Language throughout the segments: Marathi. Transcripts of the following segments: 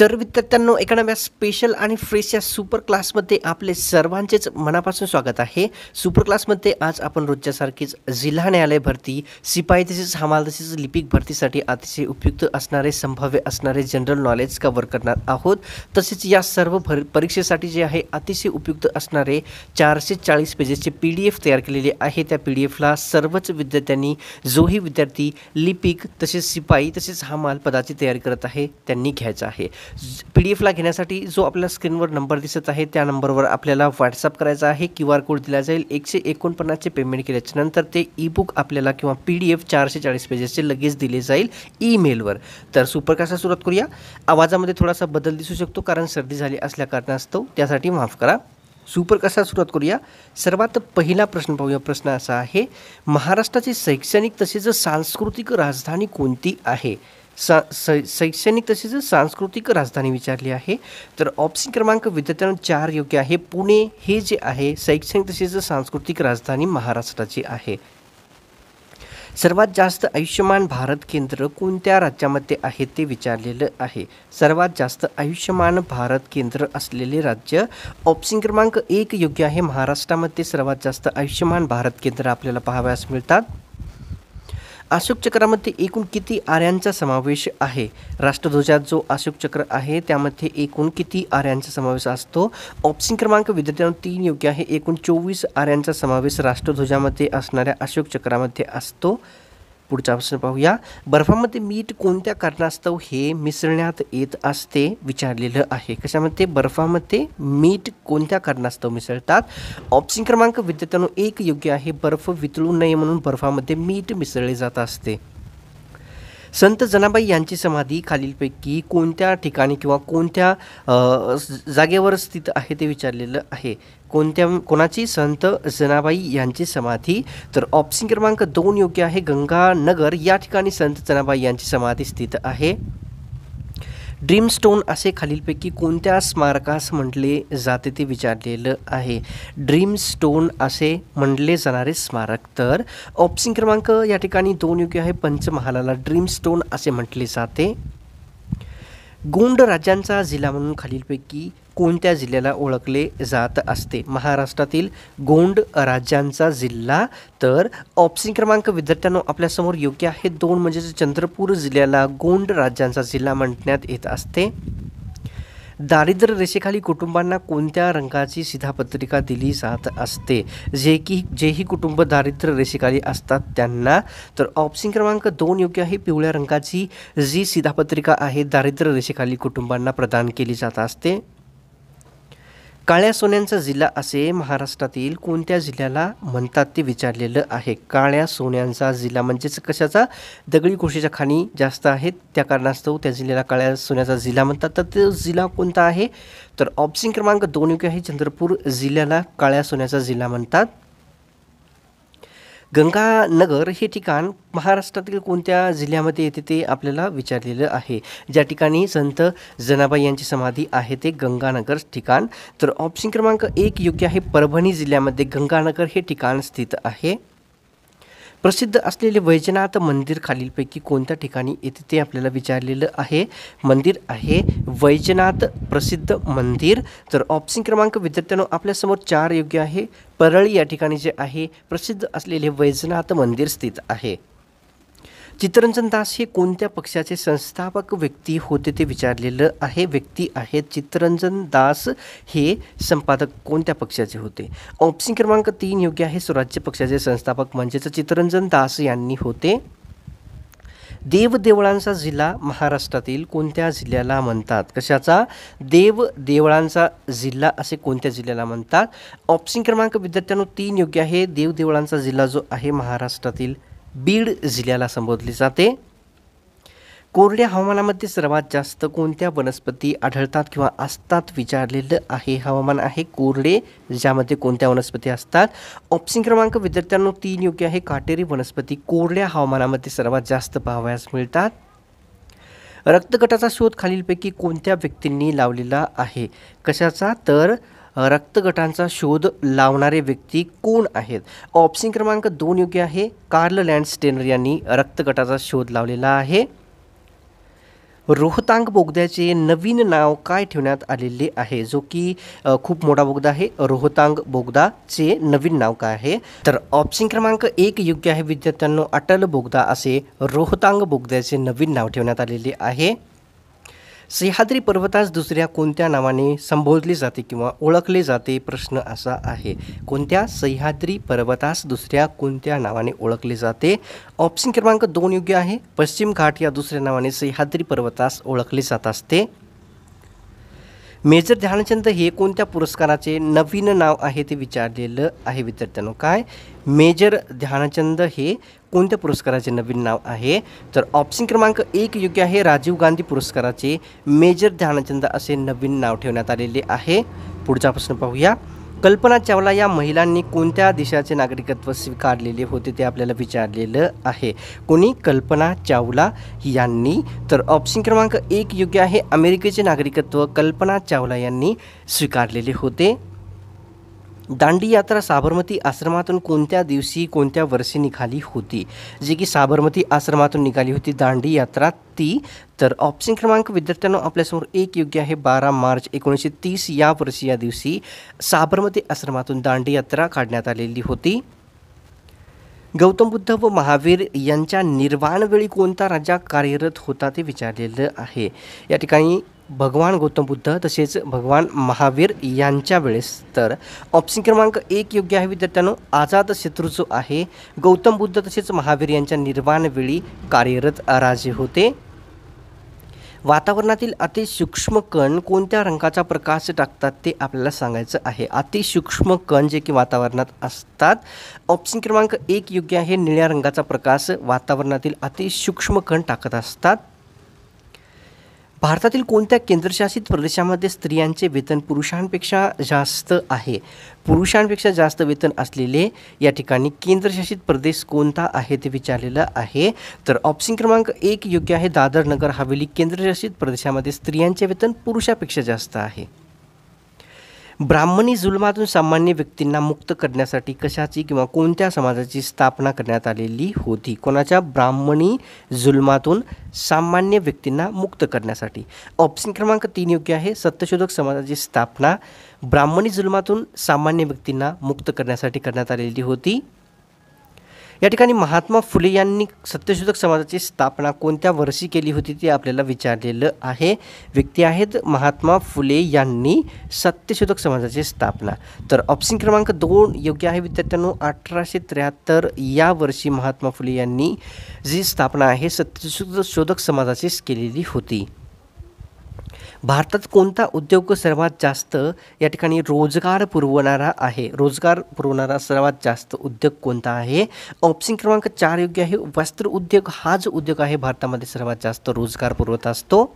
तर विद्यार्थ्यांनो एका नव्या स्पेशल आणि फ्रेश या सुपर क्लासमध्ये आपले सर्वांचेच मनापासून स्वागत आहे सुपर क्लासमध्ये आज आपण रोजच्यासारखीच जिल्हा न्यायालय भरती सिपाही तसेच हमाल तसेच लिपिक भरतीसाठी अतिशय उपयुक्त असणारे संभाव्य असणारे जनरल नॉलेज कवर करणार आहोत तसेच या सर्व भर परीक्षेसाठी जे आहे अतिशय उपयुक्त असणारे चारशे चाळीस पेजेसचे पी डी एफ तयार केलेले आहे त्या पी डी एफला सर्वच विद्यार्थ्यांनी जोही विद्यार्थी लिपिक तसेच सिपाही तसेच हमाल पदाची तयारी करत आहे त्यांनी घ्यायचं आहे पी डी एफला घेण्यासाठी जो आपल्या स्क्रीनवर नंबर दिसत आहे त्या नंबरवर आपल्याला व्हॉट्सअप करायचा आहे क्यू आर कोड दिला जाईल एकशे एकोणपन्नासचे पेमेंट नंतर ते ई बुक आपल्याला किंवा पी डी एफ चारशे चाळीस पेजेसचे लगेच दिले जाईल ईमेलवर तर कशा सुरुवात करूया आवाजामध्ये थोडासा बदल दिसू शकतो कारण सर्दी झाली असल्या कारणास्तव त्यासाठी माफ करा सुपर कसा सुरुवात करूया सर्वात पहिला प्रश्न पाहूया प्रश्न असा आहे महाराष्ट्राची शैक्षणिक तसेच सांस्कृतिक राजधानी कोणती आहे शैक्षणिक तसेच सांस्कृतिक राजधानी विचारली आहे तर ऑप्शन क्रमांक विद्यार्थ्यांना चार योग्य आहे पुणे हे जे आहे शैक्षणिक तसेच सांस्कृतिक राजधानी महाराष्ट्राची आहे सर्वात जास्त आयुष्यमान भारत केंद्र कोणत्या राज्यामध्ये आहे ते विचारलेलं आहे सर्वात जास्त आयुष्यमान भारत केंद्र असलेले राज्य ऑप्शन क्रमांक एक योग्य आहे महाराष्ट्रामध्ये सर्वात जास्त आयुष्यमान भारत केंद्र आपल्याला पाहावयास मिळतात अशोक चक्रामध्ये एकूण किती आर्यांचा समावेश आहे राष्ट्रध्वजात जो अशोक चक्र आहे त्यामध्ये एकूण किती आर्यांचा समावेश असतो ऑप्शन क्रमांक विद्यार्थ्यांना तीन योग्य आहे एकूण चोवीस आर्यांचा समावेश राष्ट्रध्वजामध्ये असणाऱ्या अशोक चक्रामध्ये असतो पुढचा प्रश्न पाहूया बर्फामध्ये मीठ कोणत्या कारणास्तव हे मिसळण्यात येत असते विचारलेलं आहे कशामध्ये बर्फामध्ये मीठ कोणत्या कारणास्तव मिसळतात ऑप्शन क्रमांक विद्यार्थ्यांनो एक योग्य आहे बर्फ वितळू नये म्हणून बर्फामध्ये मीठ मिसळले जात असते संत जनाबाई यांची समाधी खालीलपैकी कोणत्या ठिकाणी किंवा कोणत्या जागेवर स्थित आहे ते विचारलेलं आहे कोणत्या कोणाची संत जनाबाई यांची समाधी तर ऑप्शन क्रमांक दोन योग्य आहे गंगानगर या ठिकाणी संत जनाबाई यांची समाधी स्थित आहे ड्रीमस्टोन असे खालीलपैकी कोणत्या स्मारकास म्हटले जाते ते विचारलेलं आहे ड्रीमस्टोन असे म्हटले जाणारे स्मारक तर ऑप्शन क्रमांक या ठिकाणी दोन योग्य आहे पंचमहालाला ड्रीमस्टोन असे म्हटले जाते गोंड राज्यांचा जिल्हा म्हणून खालीलपैकी कोणत्या जिल्ह्याला ओळखले जात असते महाराष्ट्रातील गोंड राज्यांचा जिल्हा तर ऑप्शन क्रमांक विद्यार्थ्यांनो आपल्यासमोर योग्य आहे दोन म्हणजेच चंद्रपूर जिल्ह्याला गोंड राज्यांचा जिल्हा म्हणण्यात येत असते दारिद्र्य रेषेखाली कुटुंबांना कोणत्या रंगाची सिधापत्रिका दिली जात असते जे की जेही कुटुंब दारिद्र्य रेषेखाली असतात त्यांना तर ऑप्शन क्रमांक दोन योग्य आहे पिवळ्या रंगाची जी सिधापत्रिका आहे दारिद्र्य रेषेखाली कुटुंबांना प्रदान केली जात असते काळ्या सोन्यांचा जिल्हा असे महाराष्ट्रातील कोणत्या जिल्ह्याला म्हणतात ते विचारलेलं आहे काळ्या सोन्यांचा जिल्हा म्हणजेच कशाचा दगडी कोशीच्या खाणी जास्त आहेत त्या कारणास्तव त्या जिल्ह्याला काळ्या सोन्याचा जिल्हा म्हणतात तर तो जिल्हा कोणता आहे तर ऑप्शन क्रमांक दोन योग्य आहे चंद्रपूर जिल्ह्याला काळ्या सोन्याचा जिल्हा म्हणतात गंगानगर हे ठिकाण महाराष्ट्रातील कोणत्या जिल्ह्यामध्ये येते ते आपल्याला विचारलेलं आहे ज्या ठिकाणी संत जनाबाई यांची समाधी आहे ते गंगानगर ठिकाण तर ऑप्शन क्रमांक एक योग्य आहे परभणी जिल्ह्यामध्ये गंगानगर हे ठिकाण स्थित आहे प्रसिद्ध असलेले वैजनाथ मंदिर खालीलपैकी कोणत्या ठिकाणी येते ते आपल्याला विचारलेलं आहे मंदिर आहे वैजनाथ प्रसिद्ध मंदिर तर ऑप्शन क्रमांक विद्यार्थ्यांनो आपल्यासमोर चार योग्य आहे परळी या ठिकाणी जे आहे प्रसिद्ध असलेले वैजनाथ मंदिर स्थित आहे चित्तरंजन दास हे कोणत्या पक्षाचे संस्थापक व्यक्ती होते ते विचारलेलं आहे व्यक्ती आहेत चित्तरंजन दास हे संपादक कोणत्या पक्षाचे होते ऑप्शन क्रमांक तीन योग्य आहे स्वराज्य पक्षाचे संस्थापक म्हणजेच चित्तरंजन दास यांनी होते देवदेवळांचा जिल्हा महाराष्ट्रातील कोणत्या जिल्ह्याला म्हणतात कशाचा देवदेवळांचा जिल्हा असे कोणत्या जिल्ह्याला म्हणतात ऑप्शन क्रमांक विद्यार्थ्यांनो तीन योग्य आहे देवदेवळांचा जिल्हा जो आहे महाराष्ट्रातील बीड जिल्ह्याला संबोधली जाते कोरड्या हवामानामध्ये सर्वात जास्त कोणत्या वनस्पती आढळतात किंवा असतात विचारलेलं आहे हवामान आहे कोरडे ज्यामध्ये कोणत्या वनस्पती असतात ऑप्शन क्रमांक विद्यार्थ्यांनो तीन योग्य आहे काटेरी वनस्पती कोरड्या हवामानामध्ये सर्वात जास्त पाहावयास मिळतात रक्तगटाचा शोध खालीलपैकी कोणत्या व्यक्तींनी लावलेला आहे कशाचा तर रक्तगटांचा शोध लावणारे व्यक्ती कोण आहेत ऑप्शन क्रमांक दोन योग्य आहे कार्ल लँड स्टेनर यांनी रक्तगटाचा शोध लावलेला आहे रोहतांग बोगद्याचे नवीन नाव काय ठेवण्यात आलेले आहे जो की खूप मोठा बोगदा आहे रोहतांग बोगदाचे नवीन नाव काय आहे तर ऑप्शन क्रमांक एक योग्य आहे विद्यार्थ्यांनो अटल बोगदा असे रोहतांग बोगद्याचे नवीन नाव ठेवण्यात आलेले आहे सह्याद्री पर्वतास दुसऱ्या कोणत्या नावाने संबोधले जाते किंवा ओळखले जाते प्रश्न असा आहे कोणत्या सह्याद्री पर्वतास दुसऱ्या कोणत्या नावाने ओळखले जाते ऑप्शन क्रमांक दोन योग्य आहे पश्चिम घाट या दुसऱ्या नावाने सह्याद्री पर्वतास ओळखले जात असते मेजर ध्यानचंद हे कोणत्या पुरस्काराचे नवीन नाव आहे ते विचारलेलं आहे विद्यार्थ्यांनो काय मेजर ध्यानचंद हे कोणत्या पुरस्काराचे नवीन नाव आहे तर ऑप्शन क्रमांक एक योग्य आहे राजीव गांधी पुरस्काराचे मेजर ध्यानचंद असे नवीन नाव ठेवण्यात आलेले आहे पुढचा प्रश्न पाहूया कल्पना चावला या महिलांनी कोणत्या देशाचे नागरिकत्व स्वीकारलेले होते ते आपल्याला विचारलेलं आहे कोणी कल्पना चावला यांनी तर ऑप्शन क्रमांक एक योग्य आहे अमेरिकेचे नागरिकत्व कल्पना चावला यांनी स्वीकारलेले होते दांडी यात्रा साबरमती आश्रमातून कोणत्या दिवशी कोणत्या वर्षी निघाली होती जी की साबरमती आश्रमातून निघाली होती दांडी यात्रा ती तर ऑप्शन क्रमांक विद्यार्थ्यांना आपल्यासमोर एक योग्य आहे बारा मार्च एकोणीसशे तीस या वर्षी या दिवशी साबरमती आश्रमातून दांडी यात्रा काढण्यात आलेली होती गौतम बुद्ध व महावीर यांच्या निर्वाणवेळी कोणता राजा कार्यरत होता ते विचारलेलं आहे या ठिकाणी भगवान गौतम बुद्ध तसेच भगवान महावीर यांच्या वेळेस तर ऑप्शन क्रमांक एक योग्य आहे विद्यार्थ्यांनो आझाद शत्रू जो आहे गौतम बुद्ध तसेच महावीर यांच्या वेळी कार्यरत राजे होते वातावरणातील अतिसूक्ष्म कण कोणत्या रंगाचा प्रकाश टाकतात ते आपल्याला सांगायचं आहे अतिसूक्ष्म कण जे की वातावरणात असतात ऑप्शन क्रमांक एक योग्य आहे निळ्या रंगाचा प्रकाश वातावरणातील सूक्ष्म कण टाकत असतात भारतातील कोणत्या केंद्रशासित प्रदेशामध्ये स्त्रियांचे वेतन पुरुषांपेक्षा जास्त आहे पुरुषांपेक्षा जास्त वेतन असलेले या ठिकाणी केंद्रशासित प्रदेश कोणता आहे ते विचारलेलं आहे तर ऑप्शन क्रमांक एक योग्य आहे दादर नगर हवेली केंद्रशासित प्रदेशामध्ये स्त्रियांचे वेतन पुरुषापेक्षा जास्त आहे ब्राह्मणी जुलमातून सामान्य व्यक्तींना मुक्त करण्यासाठी कशाची किंवा कोणत्या समाजाची स्थापना करण्यात आलेली होती कोणाच्या ब्राह्मणी जुलमातून सामान्य व्यक्तींना मुक्त करण्यासाठी ऑप्शन क्रमांक तीन योग्य आहे सत्यशोधक समाजाची स्थापना ब्राह्मणी जुलमातून सामान्य व्यक्तींना मुक्त करण्यासाठी करण्यात आलेली होती या ठिकाणी महात्मा फुले यांनी सत्यशोधक समाजाची स्थापना कोणत्या वर्षी केली होती ते आपल्याला विचारलेलं आहे व्यक्ती आहेत महात्मा फुले यांनी सत्यशोधक समाजाची स्थापना तर ऑप्शन क्रमांक दोन योग्य आहे विद्यार्थ्यांनो अठराशे त्र्याहत्तर या वर्षी महात्मा फुले यांनी जी स्थापना आहे सत्यशोधक शोधक समाजाचीच केलेली होती भारतात कोणता उद्योग सर्वात जास्त या ठिकाणी रोजगार पुरवणारा आहे रोजगार पुरवणारा सर्वात जास्त उद्योग कोणता आहे ऑप्शन क्रमांक चार योग्य आहे वस्त्र उद्योग हाच उद्योग आहे भारतामध्ये सर्वात जास्त रोजगार पुरवत असतो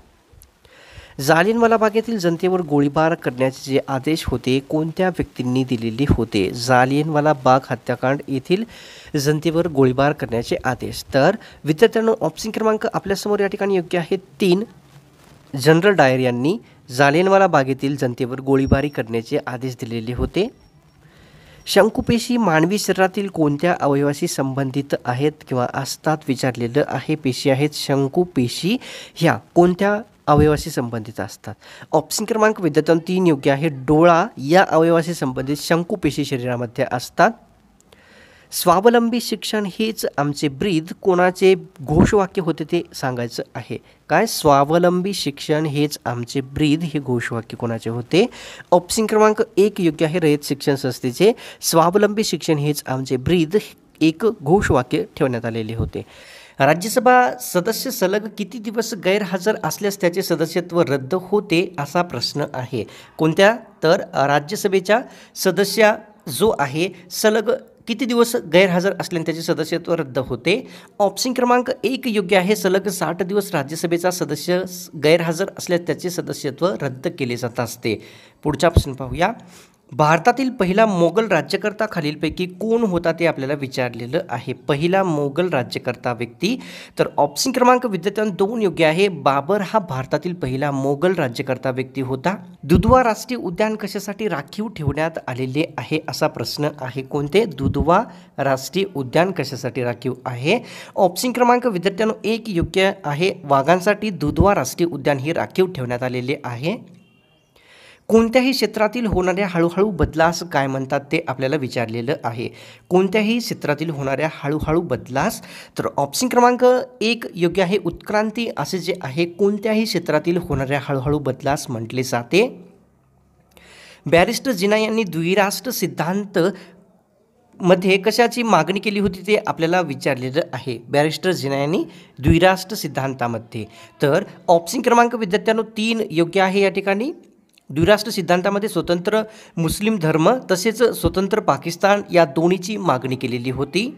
जालियनवाला बागेतील जनतेवर गोळीबार करण्याचे जे आदेश होते कोणत्या व्यक्तींनी दिलेले होते जालियनवाला बाग हत्याकांड येथील जनतेवर गोळीबार करण्याचे आदेश तर विद्यार्थ्यांनो ऑप्शन क्रमांक आपल्यासमोर या ठिकाणी योग्य आहे तीन जनरल डायर यांनी जालियनवाला बागेतील जनतेवर गोळीबारी करण्याचे आदेश दिलेले होते शंकुपेशी मानवी शरीरातील कोणत्या अवयवाशी संबंधित आहेत किंवा असतात विचारलेलं आहे पेशी आहेत शंकुपेशी ह्या कोणत्या अवयवाशी संबंधित असतात ऑप्शन क्रमांक विद्यार्थ्यांना तीन योग्य आहे डोळा या अवयवाशी संबंधित शंकुपेशी शरीरामध्ये असतात स्वावलंबी शिक्षण हेच आमचे ब्रीद कोणाचे घोषवाक्य होते ते सांगायचं आहे काय स्वावलंबी शिक्षण हेच आमचे ब्रीद हे घोषवाक्य कोणाचे होते ऑप्शन क्रमांक एक योग्य आहे रयत शिक्षण संस्थेचे स्वावलंबी शिक्षण हेच आमचे ब्रीद एक घोषवाक्य ठेवण्यात आलेले होते राज्यसभा सदस्य सलग किती दिवस गैरहजर असल्यास त्याचे सदस्यत्व रद्द होते असा प्रश्न आहे कोणत्या तर राज्यसभेच्या सदस्या जो आहे सलग किती दिवस गैरहजर असल्याने त्याचे सदस्यत्व रद्द होते ऑप्शन क्रमांक एक योग्य आहे सलग साठ दिवस राज्यसभेचा सदस्य गैरहजर असल्यास त्याचे सदस्यत्व रद्द केले जात असते पुढचा ऑप्शन पाहूया भारतातील पहिला मोगल राज्यकर्ता खालीलपैकी कोण होता ते आपल्याला विचारलेलं आहे पहिला मोगल राज्यकर्ता व्यक्ती तर ऑप्शन क्रमांक विद्यार्थ्यां दोन योग्य आहे बाबर हा भारतातील पहिला मोगल राज्यकर्ता व्यक्ती होता दुधवा राष्ट्रीय उद्यान कशासाठी राखीव ठेवण्यात आलेले आहे असा प्रश्न आहे कोणते दुधवा राष्ट्रीय उद्यान कशासाठी राखीव आहे ऑप्शन क्रमांक विद्यार्थ्यांनो एक योग्य आहे वाघांसाठी दुधवा राष्ट्रीय उद्यान हे राखीव ठेवण्यात आलेले आहे कोणत्याही क्षेत्रातील होणाऱ्या हळूहळू बदलास काय म्हणतात ते आपल्याला विचारलेलं आहे कोणत्याही क्षेत्रातील होणाऱ्या हळूहळू बदलास तर ऑप्शन क्रमांक एक योग्य आहे उत्क्रांती असे जे आहे कोणत्याही क्षेत्रातील होणाऱ्या हळूहळू बदलास म्हटले जाते बॅरिस्टर जिना यांनी द्विराष्ट्र सिद्धांत मध्ये कशाची मागणी केली होती ते आपल्याला विचारलेलं आहे बॅरिस्टर जिना यांनी द्विराष्ट्र सिद्धांतामध्ये तर ऑप्शन क्रमांक विद्यार्थ्यांनो तीन योग्य आहे या ठिकाणी द्विराष्ट्र सिद्धांतामध्ये स्वतंत्र मुस्लिम धर्म तसेच स्वतंत्र पाकिस्तान या दोन्हीची मागणी केलेली होती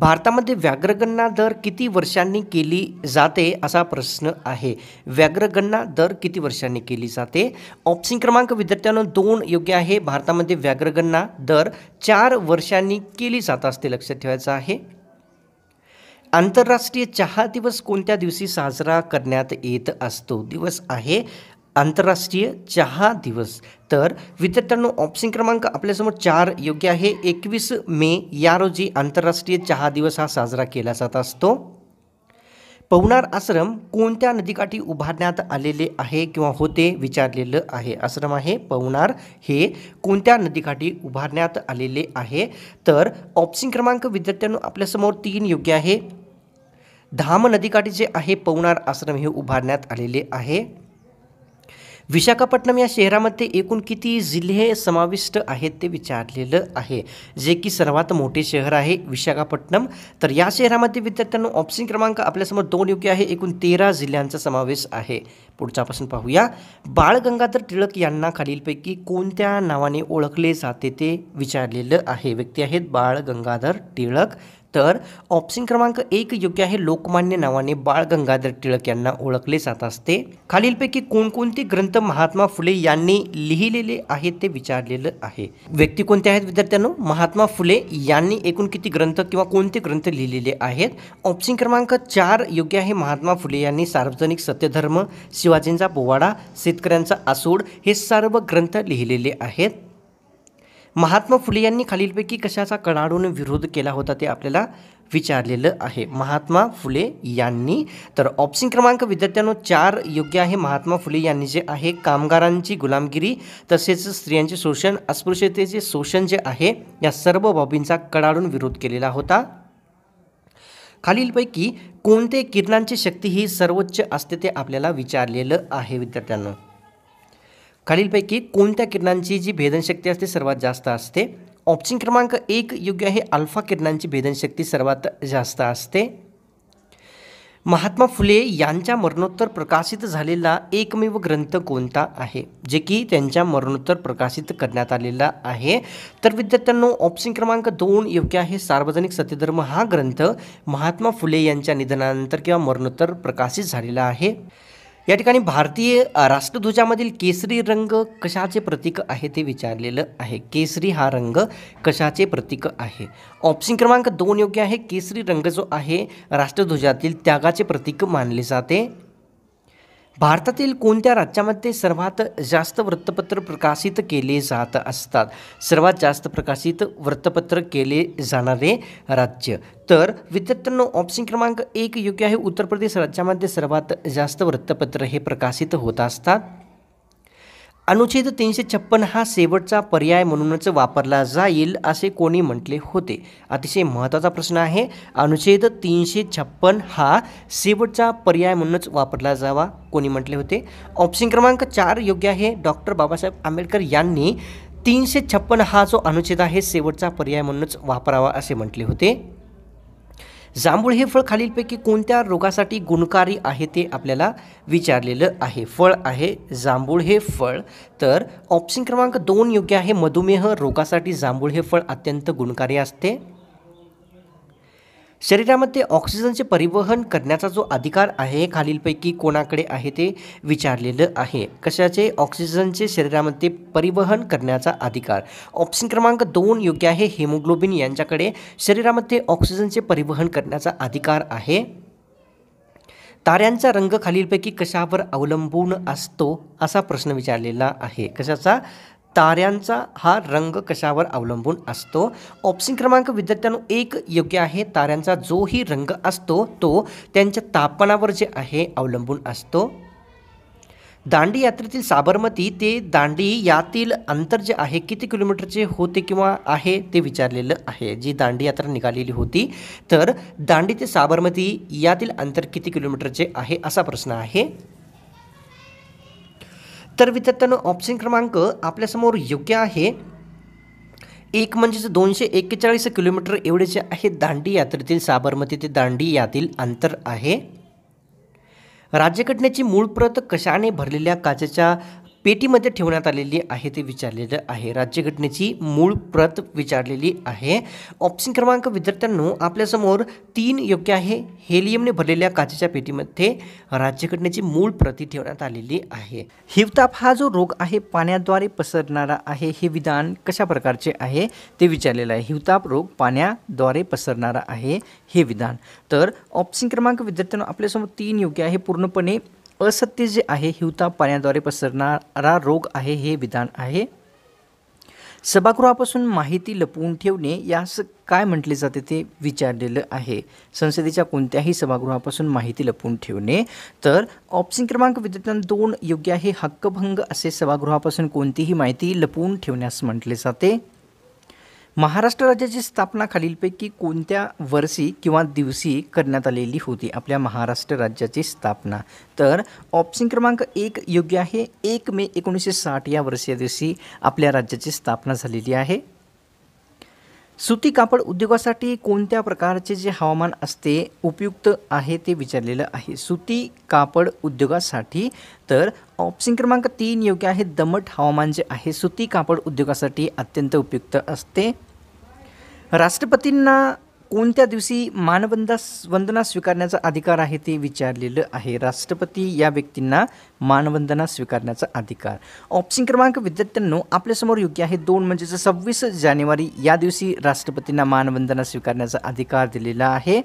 भारतामध्ये व्याघ्रगणना दर किती वर्षांनी केली जाते असा प्रश्न आहे व्याघ्रगणना दर किती वर्षांनी केली जाते ऑप्शन क्रमांक विद्यार्थ्यांनो दोन योग्य आहे भारतामध्ये व्याघ्रगणना दर चार वर्षांनी केली जात असते लक्षात ठेवायचं आहे आंतरराष्ट्रीय चहा दिवस कोणत्या दिवशी साजरा करण्यात येत असतो दिवस आहे आंतरराष्ट्रीय चहा दिवस तर विद्यार्थ्यांनो ऑप्शन क्रमांक आपल्यासमोर चार योग्य आहे एकवीस मे या रोजी आंतरराष्ट्रीय चहा दिवस हा साजरा केला जात असतो पवनार आश्रम कोणत्या नदीकाठी उभारण्यात आलेले आहे किंवा होते विचारलेलं आहे आश्रम आहे पवनार हे कोणत्या नदीकाठी उभारण्यात आलेले आहे तर ऑप्शन क्रमांक विद्यार्थ्यांनो आपल्यासमोर तीन योग्य आहे धाम नदीकाठी जे आहे पवनार आश्रम हे उभारण्यात आलेले आहे विशाखापट्टणम या शहरामध्ये एकूण किती जिल्हे समाविष्ट आहेत ते विचारलेलं आहे जे की सर्वात मोठे शहर आहे विशाखापट्टणम तर या शहरामध्ये विद्यार्थ्यांना ऑप्शन क्रमांक आपल्यासमोर दोन योग्य आहे एकूण तेरा जिल्ह्यांचा समावेश आहे पुढच्यापासून पाहूया बाळ गंगाधर टिळक यांना खालीलपैकी कोणत्या नावाने ओळखले जाते ते विचारलेलं आहे व्यक्ती आहेत बाळ गंगाधर टिळक तर ऑप्शन क्रमांक एक योग्य आहे लोकमान्य नावाने बाळ गंगाधर टिळक यांना ओळखले जात असते खालीलपैकी कोणकोणते ग्रंथ महात्मा फुले यांनी लिहिलेले आहेत ते विचारलेलं आहे व्यक्ती कोणते आहेत विद्यार्थ्यांनो महात्मा फुले यांनी एकूण किती ग्रंथ किंवा कोणते ग्रंथ लिहिलेले आहेत ऑप्शन क्रमांक चार योग्य आहे महात्मा फुले यांनी सार्वजनिक सत्यधर्म शिवाजींचा पोवाडा शेतकऱ्यांचा आसूड हे सर्व ग्रंथ लिहिलेले आहेत महात्मा फुले यांनी खालीलपैकी कशाचा कडाडून विरोध केला होता ते आपल्याला विचारलेलं आहे महात्मा फुले यांनी तर ऑप्शन क्रमांक विद्यार्थ्यांनो चार योग्य आहे महात्मा फुले यांनी जे आहे कामगारांची गुलामगिरी तसेच स्त्रियांचे शोषण अस्पृश्यतेचे शोषण जे आहे या सर्व बाबींचा कडाडून विरोध केलेला होता खालीलपैकी कोणते किरणांची शक्ती ही सर्वोच्च असते ते आपल्याला विचारलेलं आहे विद्यार्थ्यांना खालीलपैकी कोणत्या किरणांची जी भेदनशक्ती असते सर्वात जास्त असते ऑप्शन क्रमांक एक योग्य आहे अल्फा किरणांची भेदनशक्ती सर्वात जास्त असते महात्मा फुले यांच्या मरणोत्तर प्रकाशित झालेला एकमेव ग्रंथ कोणता आहे जे की त्यांच्या मरणोत्तर प्रकाशित करण्यात आलेला आहे तर विद्यार्थ्यांनो ऑप्शन क्रमांक दोन योग्य आहे सार्वजनिक सत्यधर्म हा ग्रंथ महात्मा फुले यांच्या निधनानंतर किंवा मरणोत्तर प्रकाशित झालेला आहे या ठिकाणी भारतीय राष्ट्रध्वजामधील केसरी रंग कशाचे प्रतीक आहे ते विचारलेलं आहे केसरी हा रंग कशाचे प्रतीक आहे ऑप्शन क्रमांक दोन योग्य आहे केसरी रंग जो आहे राष्ट्रध्वजातील त्यागाचे प्रतीक मानले जाते भारतातील कोणत्या राज्यामध्ये सर्वात जास्त वृत्तपत्र प्रकाशित केले जात असतात सर्वात जास्त प्रकाशित वृत्तपत्र केले जाणारे राज्य तर विद्यार्थ्यांनो ऑप्शन क्रमांक एक योग्य आहे उत्तर प्रदेश राज्यामध्ये सर्वात जास्त वृत्तपत्र हे प्रकाशित होत असतात अनुच्छेद तीनशे छप्पन हा शेवटचा पर्याय म्हणूनच वापरला जाईल असे कोणी म्हटले होते अतिशय महत्त्वाचा प्रश्न आहे अनुच्छेद तीनशे छप्पन हा शेवटचा पर्याय म्हणूनच वापरला जावा कोणी म्हटले होते ऑप्शन क्रमांक चार योग्य आहे डॉक्टर बाबासाहेब आंबेडकर यांनी तीनशे छप्पन हा जो अनुच्छेद आहे शेवटचा पर्याय म्हणूनच वापरावा असे म्हटले होते जांभूळ हे फळ खालीलपैकी कोणत्या रोगासाठी गुणकारी आहे ते आपल्याला विचारलेलं आहे फळ आहे जांभूळ हे फळ तर ऑप्शन क्रमांक दोन योग्य आहे मधुमेह रोगासाठी जांभूळ हे फळ अत्यंत गुणकारी असते शरीरामध्ये ऑक्सिजनचे परिवहन करण्याचा जो अधिकार आहे खालीलपैकी कोणाकडे आहे ते विचारलेलं आहे कशाचे ऑक्सिजनचे शरीरामध्ये परिवहन करण्याचा अधिकार ऑप्शन क्रमांक दोन योग्य आहे हेमोग्लोबिन यांच्याकडे शरीरामध्ये ऑक्सिजनचे परिवहन करण्याचा अधिकार आहे ताऱ्यांचा रंग खालीलपैकी कशावर अवलंबून असतो असा प्रश्न विचारलेला आहे कशाचा ताऱ्यांचा हा रंग कशावर अवलंबून असतो ऑप्शन क्रमांक विद्यार्थ्यांनो एक योग्य आहे ताऱ्यांचा जोही रंग असतो तो त्यांच्या तापमानावर जे आहे अवलंबून असतो दांडी यात्रेतील साबरमती ते दांडी यातील अंतर जे आहे किती किलोमीटरचे होते किंवा आहे ते विचारलेलं आहे जी दांडी यात्रा निघालेली होती तर दांडी ते साबरमती यातील अंतर किती किलोमीटरचे आहे असा प्रश्न आहे तर विद्यार्थ्यानं ऑप्शन क्रमांक आपल्यासमोर योग्य आहे एक म्हणजेच दोनशे एक्केचाळीस किलोमीटर एवढेचे आहे दांडी यात्रेतील साबरमती ते दांडी यातील अंतर आहे राज्यघटनेची मूळ प्रत कशाने भरलेल्या काचेच्या पेटीमध्ये ठेवण्यात आलेली आहे ते विचारलेलं आहे राज्यघटनेची मूळ प्रत विचारलेली आहे ऑप्शन क्रमांक विद्यार्थ्यांनो आपल्यासमोर तीन योग्य आहे हेलियमने भरलेल्या काचेच्या पेटीमध्ये राज्यघटनेची मूळ प्रती ठेवण्यात आलेली आहे हिवताप हा जो रोग आहे पाण्याद्वारे पसरणारा आहे हे विधान कशा प्रकारचे आहे ते विचारलेलं आहे हिवताप रोग पाण्याद्वारे पसरणारा आहे हे विधान तर ऑप्शन क्रमांक विद्यार्थ्यांनो आपल्यासमोर तीन योग्य आहे पूर्णपणे असत्य जे आहे हिवता पाण्याद्वारे पसरणारा रोग आहे हे विधान आहे सभागृहापासून माहिती लपवून ठेवणे यास काय म्हटले जाते ते विचारलेलं आहे संसदेच्या कोणत्याही सभागृहापासून माहिती लपवून ठेवणे तर ऑप्शन क्रमांक विद्यार्थ्यांना दोन योग्य आहे हक्कभंग असे सभागृहापासून कोणतीही माहिती लपवून ठेवण्यास म्हटले जाते महाराष्ट्र राज्याची स्थापना खालीलपैकी कोणत्या वर्षी किंवा दिवशी करण्यात आलेली होती आपल्या महाराष्ट्र राज्याची स्थापना तर ऑप्शन क्रमांक एक योग्य आहे एक मे एकोणीसशे साठ या वर्षी दिवशी आपल्या राज्याची स्थापना झालेली आहे सुती कापड उद्योगासाठी कोणत्या प्रकारचे जे हवामान असते उपयुक्त आहे ते विचारलेलं आहे सुती कापड उद्योगासाठी तर ऑप्शन क्रमांक तीन योग्य आहे दमट हवामान जे आहे सुती कापड उद्योगासाठी अत्यंत उपयुक्त असते राष्ट्रपतींना कोणत्या दिवशी मानवंदा वंदना स्वीकारण्याचा अधिकार आहे ते विचारलेलं आहे राष्ट्रपती या व्यक्तींना मानवंदना स्वीकारण्याचा अधिकार ऑप्शन क्रमांक विद्यार्थ्यांनो आपल्यासमोर योग्य आहे दोन म्हणजे सव्वीस जानेवारी या दिवशी राष्ट्रपतींना मानवंदना स्वीकारण्याचा अधिकार दिलेला आहे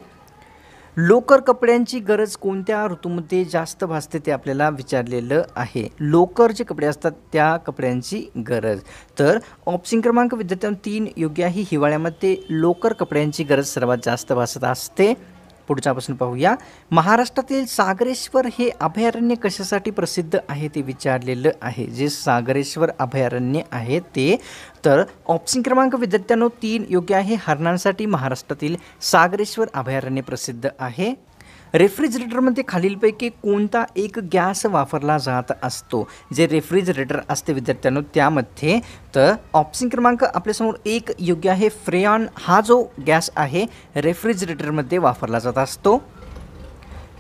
लोकर कपड्यांची गरज कोणत्या ऋतूमध्ये जास्त भासते ते आपल्याला विचारलेलं आहे लोकर जे कपडे असतात त्या कपड्यांची गरज तर ऑप्शन क्रमांक विद्यार्थ्यां तीन योग्य आहे हिवाळ्यामध्ये लोकर कपड्यांची गरज सर्वात जास्त भासत असते पुढचा प्रश्न पाहूया महाराष्ट्रातील सागरेश्वर हे अभयारण्य कशासाठी प्रसिद्ध आहे ते विचारलेलं आहे जे सागरेश्वर अभयारण्य आहे ते तर ऑप्शन क्रमांक विद्यार्थ्यांनो तीन योग्य आहे हरणांसाठी महाराष्ट्रातील सागरेश्वर अभयारण्य प्रसिद्ध आहे रेफ्रिजरेटरमध्ये खालीलपैकी कोणता एक गॅस वापरला जात असतो जे रेफ्रिजरेटर असते विद्यार्थ्यांना त्यामध्ये तर ऑप्शन क्रमांक आपल्यासमोर एक योग्य आहे फ्रेऑन हा जो गॅस आहे रेफ्रिजरेटरमध्ये वापरला जात असतो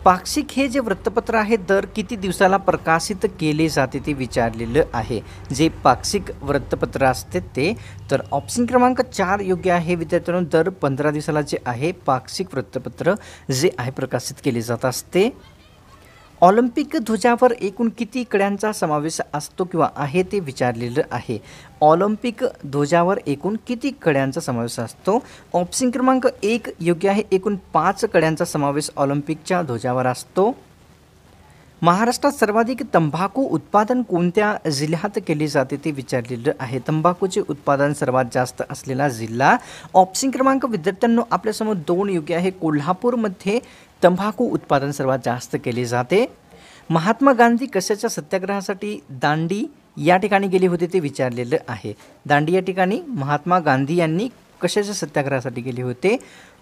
पाक्षिक हे जे वृत्तपत्र आहे दर किती दिवसाला प्रकाशित केले जाते ते विचारलेलं आहे जे पाक्षिक वृत्तपत्र असते ते तर ऑप्शन क्रमांक चार योग्य आहे विद्यार्थ्यांनो दर पंधरा दिवसाला जे आहे पाक्षिक वृत्तपत्र जे आहे प्रकाशित केले जात असते ऑलिम्पिक ध्वजावर एकूण किती कड्यांचा समावेश असतो किंवा आहे ते विचारलेलं आहे ऑलिम्पिक ध्वजावर एकूण किती कड्यांचा समावेश असतो ऑप्शन क्रमांक एक योग्य आहे एकूण पाच कड्यांचा समावेश ऑलिम्पिकच्या ध्वजावर असतो महाराष्ट्रात सर्वाधिक तंबाखू उत्पादन कोणत्या जिल्ह्यात केले जाते ते विचारलेलं आहे तंबाखूचे उत्पादन सर्वात जास्त असलेला जिल्हा ऑप्शन क्रमांक विद्यार्थ्यांनो आपल्यासमोर दोन योग्य आहे कोल्हापूरमध्ये तंबाखू उत्पादन सर्वात जास्त केले जाते महात्मा गांधी कशाच्या सत्याग्रहासाठी दांडी या ठिकाणी गेले होते ते विचारलेलं आहे दांडी या ठिकाणी महात्मा गांधी यांनी कशाच्या सत्याग्रहासाठी गेले होते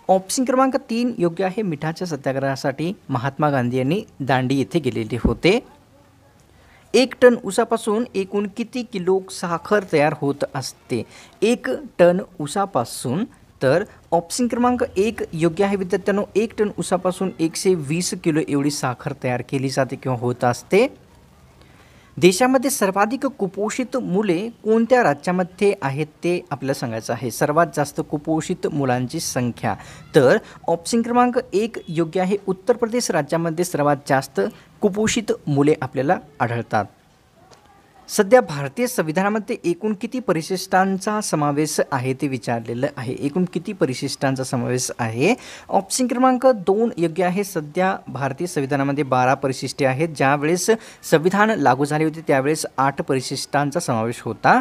ऑप्शन क्रमांक तीन योग्य आहे मिठाच्या सत्याग्रहासाठी महात्मा गांधी यांनी दांडी येथे गेलेले होते एक टन उसापासून एकूण किती किलो साखर तयार होत असते एक टन उसापासून तर ऑप्शन क्रमांक एक योग्य आहे विद्यार्थ्यांनो एक टन उसापासून एकशे वीस किलो एवढी साखर तयार केली जाते किंवा होत असते देशामध्ये सर्वाधिक कुपोषित मुले कोणत्या राज्यामध्ये आहेत ते आपल्याला सांगायचं आहे सर्वात जास्त कुपोषित मुलांची संख्या तर ऑप्शन क्रमांक एक योग्य आहे उत्तर प्रदेश राज्यामध्ये सर्वात जास्त कुपोषित मुले आपल्याला आढळतात सध्या भारतीय संविधानामध्ये एकूण किती परिशिष्टांचा समावेश आहे ते विचारलेलं आहे एकूण किती परिशिष्टांचा समावेश आहे ऑप्शन क्रमांक दोन योग्य आहे सध्या भारतीय संविधानामध्ये बारा परिशिष्टे आहेत ज्यावेळेस संविधान लागू झाले होते त्यावेळेस आठ परिशिष्टांचा समावेश होता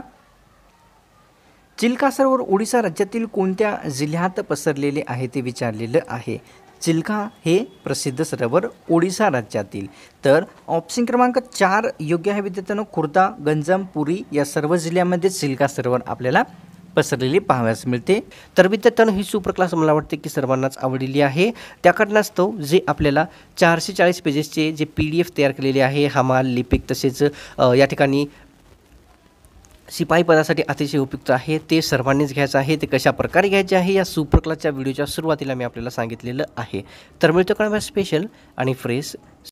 चिल्का सरोवर ओडिसा राज्यातील कोणत्या जिल्ह्यात पसरलेले आहे ते विचारलेलं आहे चिल्का हे प्रसिद्ध सरोवर ओडिसा राज्यातील तर ऑप्शन क्रमांक चार योग्य आहे विद्यार्थ्यांनो खुर्दा गंजम पुरी या सर्व जिल्ह्यामध्ये चिल्का सरोवर आपल्याला पसरलेली पाहाव्यास मिळते तर विद्यार्थ्यांनो ही सुपर क्लास मला वाटते की सर्वांनाच आवडलेली आहे त्या कारणास्तव जे आपल्याला चारशे चाळीस पेजेसचे जे पी डी एफ तयार केलेले आहे हमाल लिपिक तसेच या ठिकाणी सिपाईपदासाठी अतिशय उपयुक्त आहे ते सर्वांनीच घ्यायचं आहे ते कशा घ्यायचे आहे या सुप्रकलाच्या व्हिडिओच्या सुरुवातीला मी आपल्याला सांगितलेलं आहे तर मिळतो मला स्पेशल आणि फ्रेश